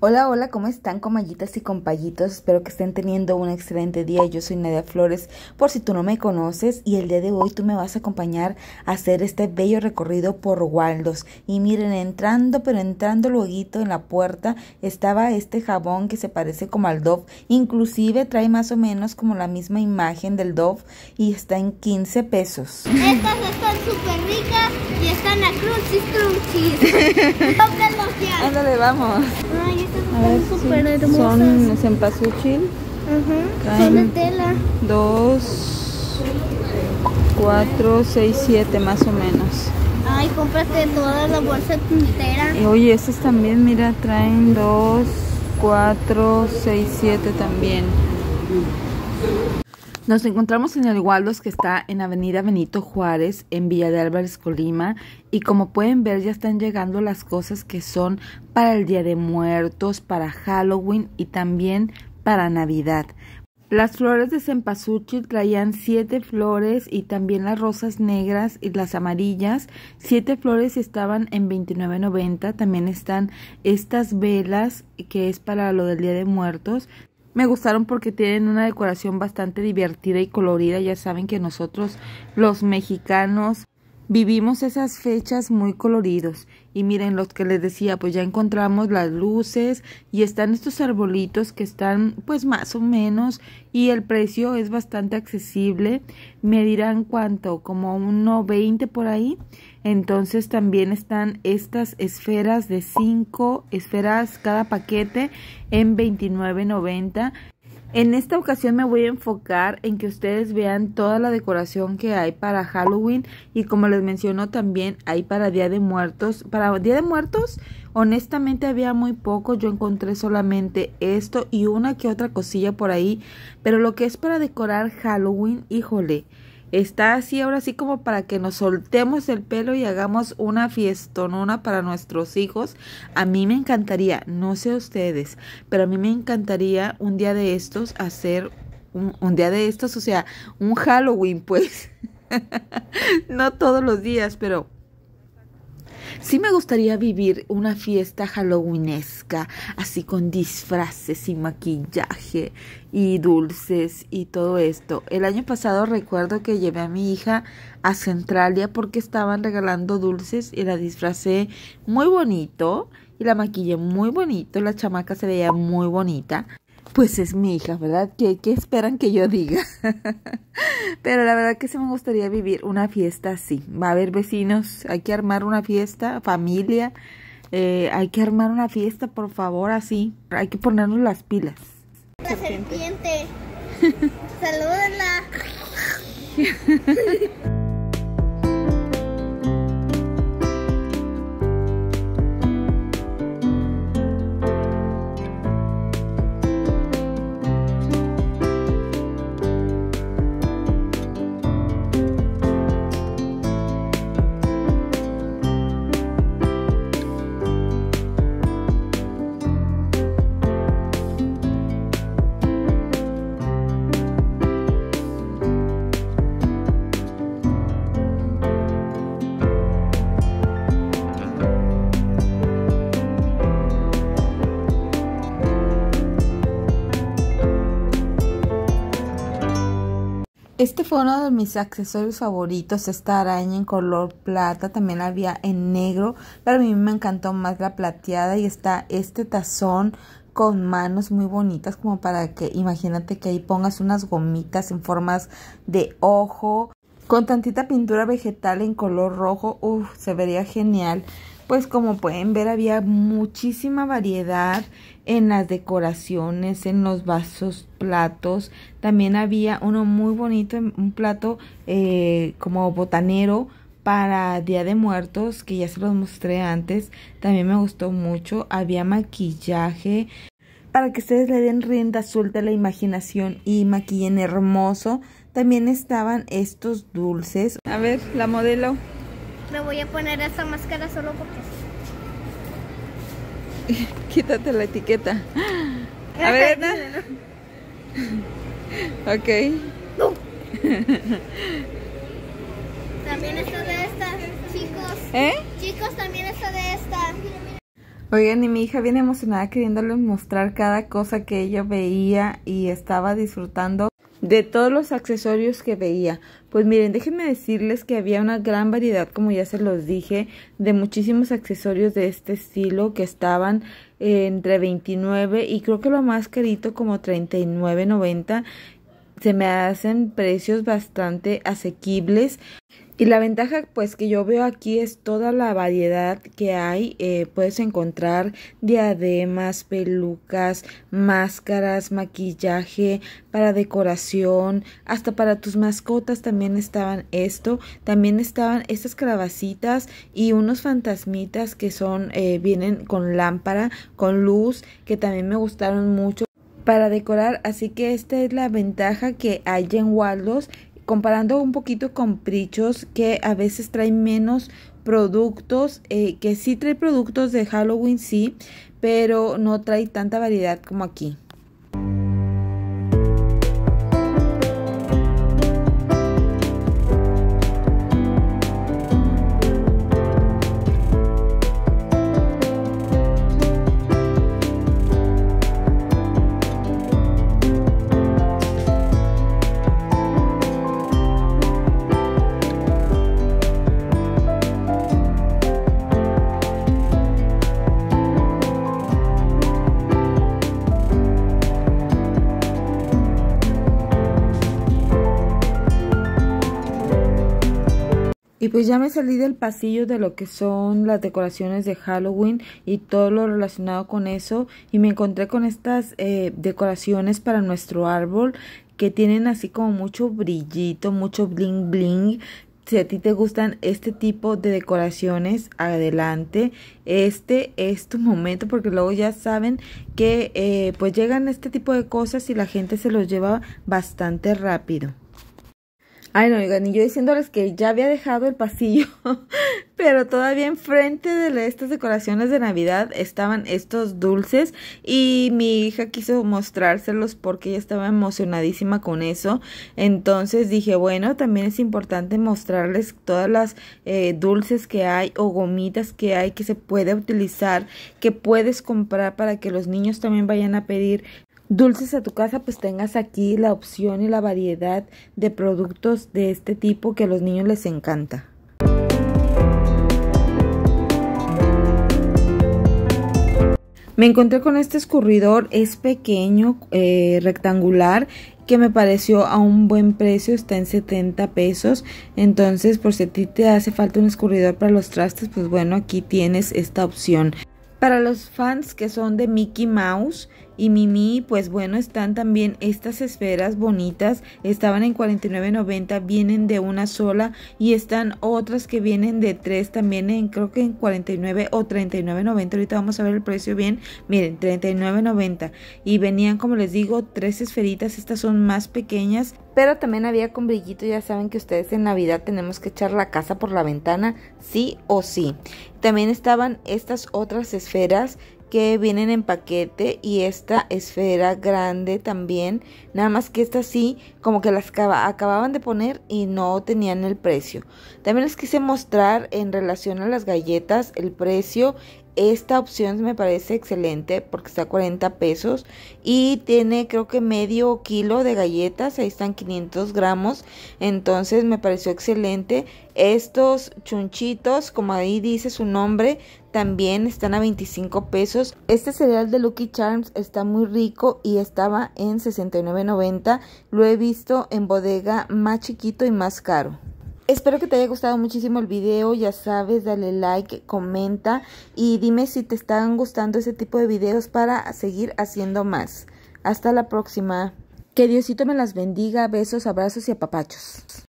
Hola, hola, ¿cómo están comallitas y compañitos? Espero que estén teniendo un excelente día. Yo soy Nadia Flores, por si tú no me conoces, y el día de hoy tú me vas a acompañar a hacer este bello recorrido por Waldos. Y miren, entrando, pero entrando luego en la puerta, estaba este jabón que se parece como al Dove. Inclusive trae más o menos como la misma imagen del Dove y está en 15 pesos. Estas están súper ricas y están a ya! Ándale, vamos. Son en Son de tela. Dos, cuatro, seis, siete más o menos. Ay, compraste toda la bolsa entera. Y oye, estos también, mira, traen dos, cuatro, seis, siete también. Nos encontramos en el Waldos que está en Avenida Benito Juárez, en Villa de Álvarez, Colima, y como pueden ver ya están llegando las cosas que son para el Día de Muertos, para Halloween y también para Navidad. Las flores de cempasúchil traían siete flores y también las rosas negras y las amarillas. Siete flores estaban en 29.90. También están estas velas que es para lo del Día de Muertos me gustaron porque tienen una decoración bastante divertida y colorida. Ya saben que nosotros los mexicanos vivimos esas fechas muy coloridos y miren los que les decía, pues ya encontramos las luces y están estos arbolitos que están pues más o menos y el precio es bastante accesible. Me dirán cuánto, como 1.20 por ahí. Entonces también están estas esferas de 5 esferas cada paquete en 29.90. En esta ocasión me voy a enfocar en que ustedes vean toda la decoración que hay para Halloween y como les menciono también hay para Día de Muertos. Para Día de Muertos honestamente había muy poco, yo encontré solamente esto y una que otra cosilla por ahí, pero lo que es para decorar Halloween, híjole. Está así ahora sí como para que nos soltemos el pelo y hagamos una fiestonona para nuestros hijos. A mí me encantaría, no sé ustedes, pero a mí me encantaría un día de estos hacer un, un día de estos, o sea, un Halloween pues. no todos los días, pero Sí me gustaría vivir una fiesta halloweenesca, así con disfraces y maquillaje y dulces y todo esto. El año pasado recuerdo que llevé a mi hija a Centralia porque estaban regalando dulces y la disfracé muy bonito y la maquillé muy bonito, la chamaca se veía muy bonita pues es mi hija, ¿verdad? ¿Qué, qué esperan que yo diga? Pero la verdad que sí me gustaría vivir una fiesta así. Va a haber vecinos, hay que armar una fiesta, familia, eh, hay que armar una fiesta, por favor, así. Hay que ponernos las pilas. La serpiente. Este fue uno de mis accesorios favoritos, esta araña en color plata, también había en negro, pero a mí me encantó más la plateada y está este tazón con manos muy bonitas como para que imagínate que ahí pongas unas gomitas en formas de ojo con tantita pintura vegetal en color rojo, uff, se vería genial pues como pueden ver había muchísima variedad en las decoraciones, en los vasos, platos. También había uno muy bonito, un plato eh, como botanero para Día de Muertos, que ya se los mostré antes. También me gustó mucho. Había maquillaje para que ustedes le den rienda suelta a la imaginación y maquillen hermoso. También estaban estos dulces. A ver, la modelo. Me voy a poner esa máscara solo porque Quítate la etiqueta. A ver, ok. No. también está de esta, chicos. ¿Eh? Chicos, también está de esta. Oigan, y mi hija viene emocionada queriéndoles mostrar cada cosa que ella veía y estaba disfrutando de todos los accesorios que veía. Pues miren, déjenme decirles que había una gran variedad, como ya se los dije, de muchísimos accesorios de este estilo que estaban entre 29 y creo que lo más carito como 39.90. Se me hacen precios bastante asequibles. Y la ventaja pues que yo veo aquí es toda la variedad que hay. Eh, puedes encontrar diademas, pelucas, máscaras, maquillaje para decoración, hasta para tus mascotas también estaban esto. También estaban estas calabacitas y unos fantasmitas que son, eh, vienen con lámpara, con luz, que también me gustaron mucho para decorar así que esta es la ventaja que hay en Waldos comparando un poquito con Prichos, que a veces trae menos productos, eh, que sí trae productos de Halloween, sí, pero no trae tanta variedad como aquí. pues ya me salí del pasillo de lo que son las decoraciones de Halloween y todo lo relacionado con eso y me encontré con estas eh, decoraciones para nuestro árbol que tienen así como mucho brillito, mucho bling bling, si a ti te gustan este tipo de decoraciones, adelante. Este es tu momento porque luego ya saben que eh, pues llegan este tipo de cosas y la gente se los lleva bastante rápido. Ay, no, y yo diciéndoles que ya había dejado el pasillo, pero todavía enfrente de estas decoraciones de Navidad estaban estos dulces y mi hija quiso mostrárselos porque ella estaba emocionadísima con eso. Entonces dije, bueno, también es importante mostrarles todas las eh, dulces que hay o gomitas que hay que se puede utilizar, que puedes comprar para que los niños también vayan a pedir Dulces a tu casa, pues tengas aquí la opción y la variedad de productos de este tipo que a los niños les encanta. Me encontré con este escurridor, es pequeño, eh, rectangular, que me pareció a un buen precio, está en 70 pesos. Entonces, por si a ti te hace falta un escurridor para los trastes, pues bueno, aquí tienes esta opción. Para los fans que son de Mickey Mouse y Mimi, pues bueno, están también estas esferas bonitas, estaban en 49.90, vienen de una sola y están otras que vienen de tres también en creo que en 49 o 39.90, ahorita vamos a ver el precio bien, miren, 39.90 y venían como les digo tres esferitas, estas son más pequeñas, pero también había con brillito, ya saben que ustedes en Navidad tenemos que echar la casa por la ventana, sí o sí. También estaban estas otras esferas que vienen en paquete y esta esfera grande también. Nada más que esta sí, como que las acababan de poner y no tenían el precio. También les quise mostrar en relación a las galletas el precio. Esta opción me parece excelente porque está a 40 pesos y tiene creo que medio kilo de galletas, ahí están 500 gramos, entonces me pareció excelente. Estos chunchitos, como ahí dice su nombre, también están a 25 pesos. Este cereal de Lucky Charms está muy rico y estaba en 69.90. Lo he visto en bodega más chiquito y más caro. Espero que te haya gustado muchísimo el video, ya sabes, dale like, comenta y dime si te están gustando ese tipo de videos para seguir haciendo más. Hasta la próxima. Que Diosito me las bendiga, besos, abrazos y apapachos.